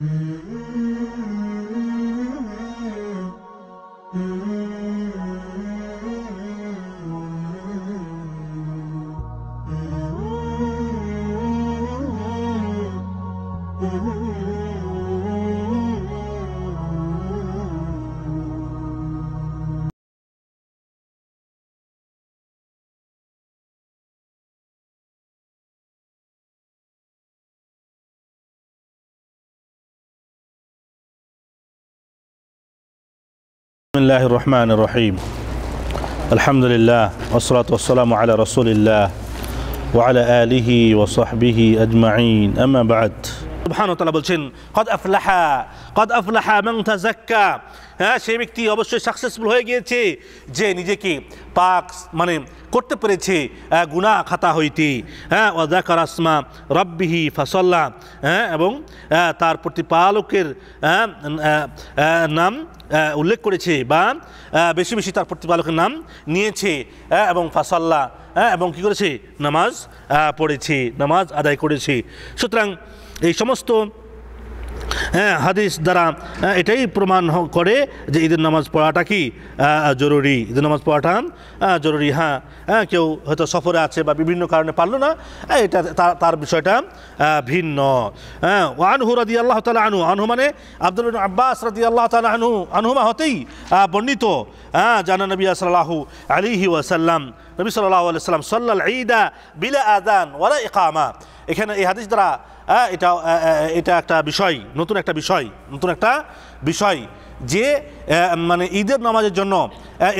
Mm-hmm. بسم الله الرحمن الرحيم الحمد لله والصلاة والسلام على رسول الله وعلى آله وصحبه أجمعين أما بعد سبحانه وتعالى বলছেন قد أفلح قد أفلح من تزكى হ্যাঁ সেই ব্যক্তি অবশ্যই সাকসেসফুল হয়ে গিয়েছে যে নিজেকে পাক মানে করতে পেরেছে গুণা খাতা হইতে হ্যাঁ ওয়াজাকার আসমা রব্বিহি ফাসল্লা হ্যাঁ এবং তার প্রতিপালকের নাম উল্লেখ করেছে বা বেশি বেশি তার প্রতিপালকের নাম নিয়েছে এবং ফাসাল্লাহ এবং কি করেছে নামাজ পড়েছে নামাজ আদায় করেছে সুতরাং এই সমস্ত হ্যাঁ হাদিস দ্বারা হ্যাঁ, এটাই প্রমাণ করে যে ঈদের নামাজ পড়াটা কি জরুরি ঈদের নামাজ পড়াটা জরুরি হ্যাঁ হ্যাঁ কেউ হয়তো সফরে আছে বা বিভিন্ন কারণে পারল না হ্যাঁ, এটা তার বিষয়টা ভিন্ন হ্যাঁ ওয়ানহু রাদি আল্লাহ তালা আনু আনহু মানে আব্দুল আব্বাস রাদি আল্লাহ তালা আনহু আনহুমা হতেই বর্ণিত হ্যাঁ জানা নবী আসাল্লাহু আলিহি ওয়াসাল্লাম নবী সাল্লাহ আলাইসাল্লাম সাল্লাল ঈদা বিলা আদান ওয়ালা ইকামা এখানে এই হাদিস দ্বারা হ্যাঁ, এটা এটা একটা বিষয় নতুন একটা বিষয় নতুন একটা বিষয় যে মানে ঈদের নামাজের জন্য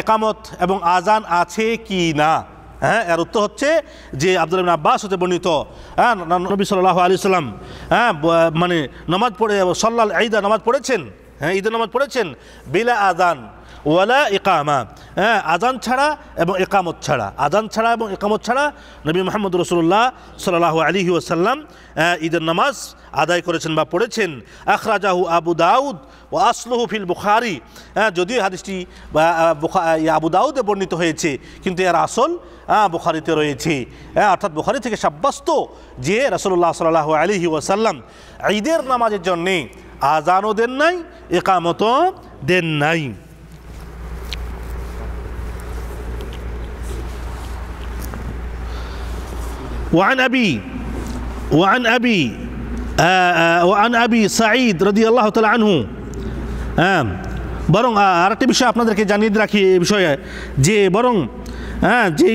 একামত এবং আজান আছে কি না হ্যাঁ এর উত্তর হচ্ছে যে আব্দুল আব্বাস হতে বর্ণিত হ্যাঁ নবী সাল আলী সাল্লাম হ্যাঁ মানে নামাজ পড়ে সাল্লাল ঈদা নামাজ পড়েছেন হ্যাঁ ঈদের নামাজ পড়েছেন বিলা আজান ওয়ালা ইকামা হ্যাঁ আজান ছাড়া এবং একামত ছাড়া আজান ছাড়া এবং একামত ছাড়া নবী মোহাম্মদ রসুল্লাহ সাল্লাহ আলী ওয়াসাল্লাম ঈদের নামাজ আদায় করেছেন বা পড়েছেন আখরাজাহু আবু দাউদ ও আসলহু ফিল বুখারি হ্যাঁ যদিও হাদিসটি আবু দাউদে বর্ণিত হয়েছে কিন্তু এর আসল বুখারিতে রয়েছে হ্যাঁ অর্থাৎ বুখারি থেকে সাব্যস্ত যে রসুল্লাহ সাল্লাহ আলী ওয়াসাল্লাম ঈদের নামাজের জন্যে আজানও দেন নাই একামত দেন নাই وعن أبي وعن أبي وعن أبي سعيد رضي الله تعالى عنه বরং আরেকটি বিষয় আপনাদেরকে জানিয়ে রাখি এই বিষয়ে যে বরং হ্যাঁ যে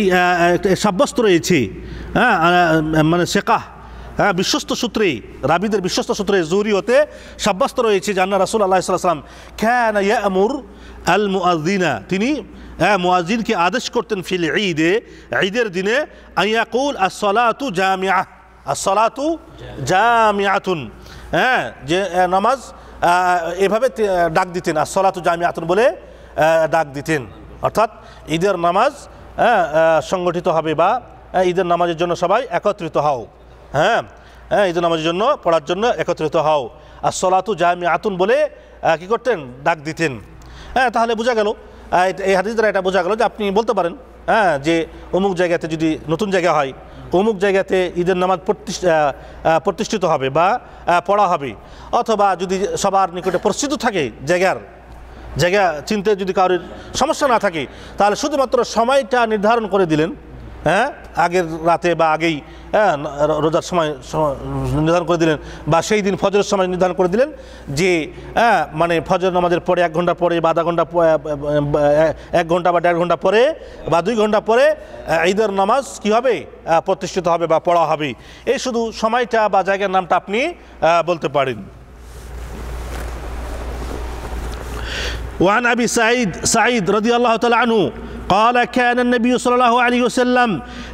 সাব্যস্ত রয়েছে হ্যাঁ মানে শেকাহ হ্যাঁ বিশ্বস্ত সূত্রে রাবিদের বিশ্বস্ত সূত্রে জুরি হতে সাব্যস্ত রয়েছে জান্না রাসুল আল্লাহ সাল্লাম খ্যান ইয়া ইয়ামুর আল মুআদিনা তিনি হ্যাঁ মোয়াজিনকে আদেশ করতেন ফিল ঈদে ঈদের দিনে আয়াকুল আসলাতু জামিয়া আসলাতু জামিয়াতুন হ্যাঁ যে নামাজ এভাবে ডাক দিতেন আসলাতু জামিয়াতুন বলে ডাক দিতেন অর্থাৎ ঈদের নামাজ সংগঠিত হবে বা ঈদের নামাজের জন্য সবাই একত্রিত হও হ্যাঁ হ্যাঁ ঈদের নামাজের জন্য পড়ার জন্য একত্রিত হও আর সলাতু জামি আতুন বলে কী করতেন ডাক দিতেন হ্যাঁ তাহলে বোঝা গেল এই হাদিস দ্বারা এটা বোঝা গেল যে আপনি বলতে পারেন হ্যাঁ যে অমুক জায়গাতে যদি নতুন জায়গা হয় অমুক জায়গাতে ঈদের নামাজ প্রতিষ্ঠিত হবে বা পড়া হবে অথবা যদি সবার নিকটে প্রস্তুত থাকে জায়গার জায়গা চিনতে যদি কারোর সমস্যা না থাকে তাহলে শুধুমাত্র সময়টা নির্ধারণ করে দিলেন হ্যাঁ আগের রাতে বা আগেই হ্যাঁ রোজার সময় নির্ধারণ করে দিলেন বা সেই দিন ফজরের সময় নির্ধারণ করে দিলেন যে হ্যাঁ মানে ফজর নামাজের পরে এক ঘন্টা পরে বা আধা ঘন্টা এক ঘন্টা বা দেড় ঘন্টা পরে বা দুই ঘন্টা পরে ঈদের নামাজ কি হবে প্রতিষ্ঠিত হবে বা পড়া হবে এই শুধু সময়টা বা জায়গার নামটা আপনি বলতে পারেন ওয়ান আবি সাঈদ সাঈদ রদি আল্লাহ তালু قال كان النبي صلى الله عليه وسلم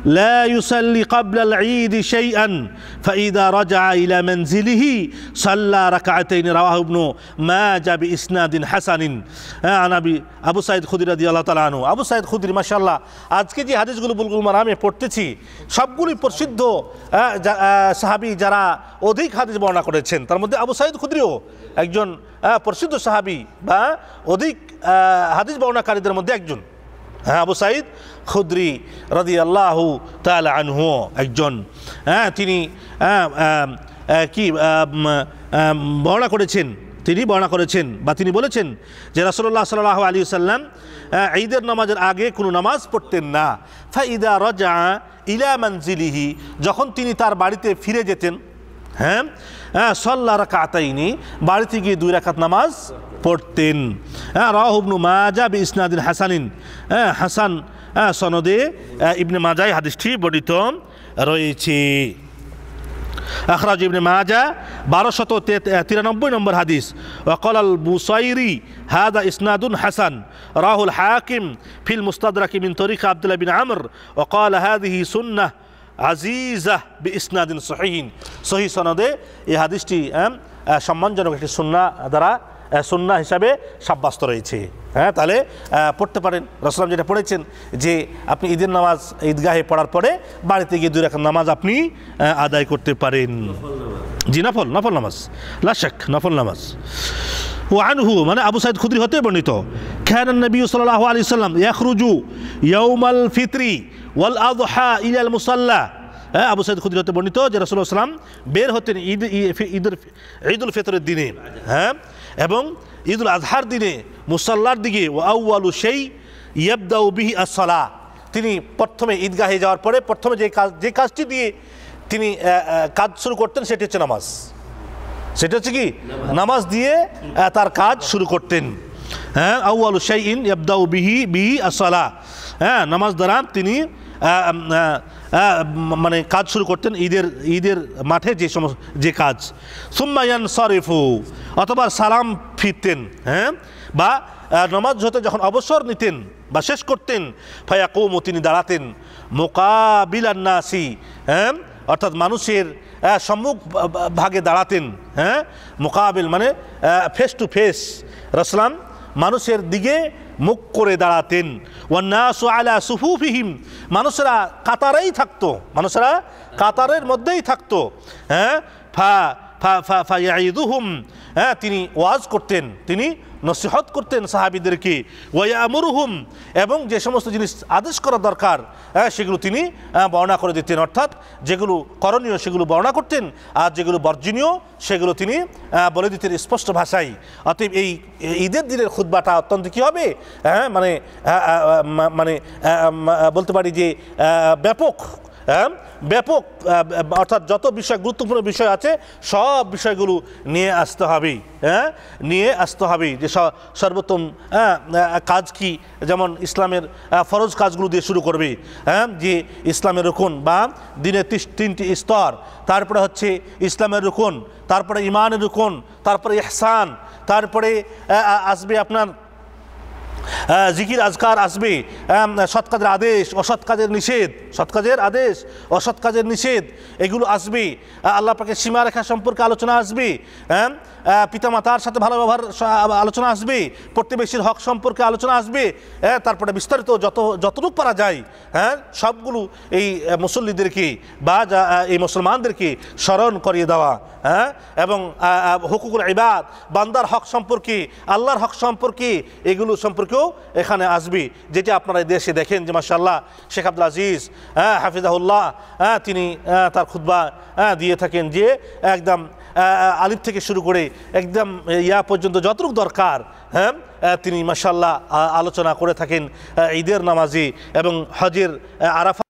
لا يصلي قبل العيد شيئا فإذا رجع إلى منزله صلى ركعتين رواه ابن ماجه بإسناد حسن عن أبي أبو سعيد خدري رضي الله تعالى عنه أبو سعيد خدري ما شاء الله আজকে যে হাদিসগুলো বুলগুল মারামে পড়তেছি সবগুলি প্রসিদ্ধ সাহাবি যারা অধিক হাদিস বর্ণনা করেছেন তার মধ্যে আবু সাইদ খুদ্রিও একজন প্রসিদ্ধ সাহাবি বা অধিক হাদিস বর্ণাকারীদের মধ্যে একজন হ্যাঁ আবু সাইদ খুদ্রি রদি আল্লাহু তাল আনহু একজন হ্যাঁ তিনি হ্যাঁ, কি বর্ণনা করেছেন তিনি বর্ণনা করেছেন বা তিনি বলেছেন যে রাসল্লাহ সাল আলী সাল্লাম ঈদের নামাজের আগে কোনো নামাজ পড়তেন না ফা ইদা রজা ইলা মানজিলিহি যখন তিনি তার বাড়িতে ফিরে যেতেন হ্যাঁ হ্যাঁ সল্লা রাকাতাইনি বাড়িতে গিয়ে দুই রাকাত নামাজ পড়তেন হ্যাঁ রাহুবনু মাজা ইসনাদিন হাসানিন হ্যাঁ হাসান হ্যাঁ সনদে হ্যাঁ, ইবনে মাজাই হাদিসটি বর্ণিত রয়েছে আখরাজ ইবনে মাজা বারোশত তিরানব্বই নম্বর হাদিস ওকল আল বুসাইরি হাদা ইসনাদুন হাসান রাহুল হাকিম ফিল মুস্তাদরাকি মিন তরিকা আবদুল্লাহ বিন আমর ওকাল হাদি সুন্নাহ আজিজাহ বি ইসনাদিন সহিহীন সহি সনদে এই হাদিসটি হ্যাঁ, সম্মানজনক একটি সুন্না দ্বারা সুন্না হিসাবে সাব্যস্ত রয়েছে হ্যাঁ তাহলে পড়তে পারেন রসলাম যেটা পড়েছেন যে আপনি ঈদের নামাজ ঈদগাহে পড়ার পরে বাড়িতে গিয়ে দুই রকম নামাজ আপনি আদায় করতে পারেন জি নফল নফল নামাজ লাশাক নফল নামাজ আনহু মানে আবু সাইদ খুদ্রি হতে বর্ণিত খ্যান নবী সাল আলি সাল্লাম ইয়াখরুজু ইয়ৌমাল ফিত্রি ওয়াল আদহা আল মুসাল্লা হ্যাঁ আবু সাইদ খুদিরতে বর্ণিত যে রসুল সাল্লাম বের হতেন ঈদ ঈদ ঈদুল ফিতরের দিনে হ্যাঁ এবং ঈদুল আজহার দিনে মুসাল্লার দিকে আলু সেই ইয়াবদাউ বিহি আসলা তিনি প্রথমে ঈদগাহে যাওয়ার পরে প্রথমে যে কাজ যে কাজটি দিয়ে তিনি কাজ শুরু করতেন সেটি হচ্ছে নামাজ সেটা হচ্ছে কি নামাজ দিয়ে তার কাজ শুরু করতেন হ্যাঁ আউআলু শাইন ইয়াবদাউ বিহি বিহি আসলা হ্যাঁ নামাজ দ্বারা তিনি মানে কাজ শুরু করতেন ঈদের ঈদের মাঠে যে সমস্ত যে কাজ সুম্মায়ান শরিফু অথবা সালাম ফিরতেন হ্যাঁ বা নমাজ হতে যখন অবসর নিতেন বা শেষ করতেন কৌম তিনি দাঁড়াতেন মোকাবিলান নাসি হ্যাঁ অর্থাৎ মানুষের সম্মুখ ভাগে দাঁড়াতেন হ্যাঁ মোকাবিল মানে ফেস টু ফেস রসলাম মানুষের দিকে মুখ করে দাঁড়াতেন ওয়ান্নাসু আলা সুফুফিহিম মানুষরা কাতারেই থাকতো মানুষরা কাতারের মধ্যেই থাকতো হ্যাঁ ফা ফা ফা ফা ইয়াইদুহুম হ্যাঁ তিনি ওয়াজ করতেন তিনি নসিহত করতেন সাহাবিদেরকে মুরুহুম এবং যে সমস্ত জিনিস আদেশ করা দরকার হ্যাঁ, সেগুলো তিনি হ্যাঁ, বর্ণনা করে দিতেন অর্থাৎ যেগুলো করণীয় সেগুলো বর্ণনা করতেন আর যেগুলো বর্জনীয় সেগুলো তিনি হ্যাঁ, বলে দিতেন স্পষ্ট ভাষায় অতএব এই ঈদের দিনের খুদ্বাটা অত্যন্ত কী হবে হ্যাঁ মানে মানে বলতে পারি যে ব্যাপক হ্যাঁ? ব্যাপক অর্থাৎ যত বিষয় গুরুত্বপূর্ণ বিষয় আছে সব বিষয়গুলো নিয়ে আসতে হবেই হ্যাঁ নিয়ে আসতে হবেই যে সর্বোত্তম হ্যাঁ, কাজ কি যেমন ইসলামের ফরজ কাজগুলো দিয়ে শুরু করবে হ্যাঁ যে ইসলামের রুকুন বা দিনের তিনটি স্তর তারপরে হচ্ছে ইসলামের রুকুন তারপরে ইমানের রুকুন তারপরে এহসান তারপরে আসবে আপনার জিকির আজকার আসবে সৎ কাজের আদেশ অসৎ কাজের নিষেধ সৎ কাজের আদেশ অসৎ কাজের নিষেধ এগুলো আসবে আল্লাহ পাকে সীমারেখা সম্পর্কে আলোচনা আসবে হ্যাঁ পিতামাতার সাথে ভালো ব্যবহার আলোচনা আসবে প্রতিবেশীর হক সম্পর্কে আলোচনা আসবে হ্যাঁ তারপরে বিস্তারিত যত যতটুকু পারা যায় হ্যাঁ সবগুলো এই মুসল্লিদেরকে বা এই মুসলমানদেরকে স্মরণ করিয়ে দেওয়া হ্যাঁ এবং হুকুকুল ইবাদ বান্দার হক সম্পর্কে আল্লাহর হক সম্পর্কে এগুলো সম্পর্কেও এখানে আসবি যেটি আপনারা দেশে দেখেন যে মাসাল্লাহ শেখ আব্দুল আজিজ হ্যাঁ হাফিজাহুল্লাহ হ্যাঁ তিনি হ্যাঁ, তার খুদ্া হ্যাঁ, দিয়ে থাকেন যে একদম আলিফ থেকে শুরু করে একদম ইয়া পর্যন্ত যতটুকু দরকার হ্যাঁ তিনি মাসাল্লাহ আলোচনা করে থাকেন ঈদের নামাজি এবং হজের আরাফা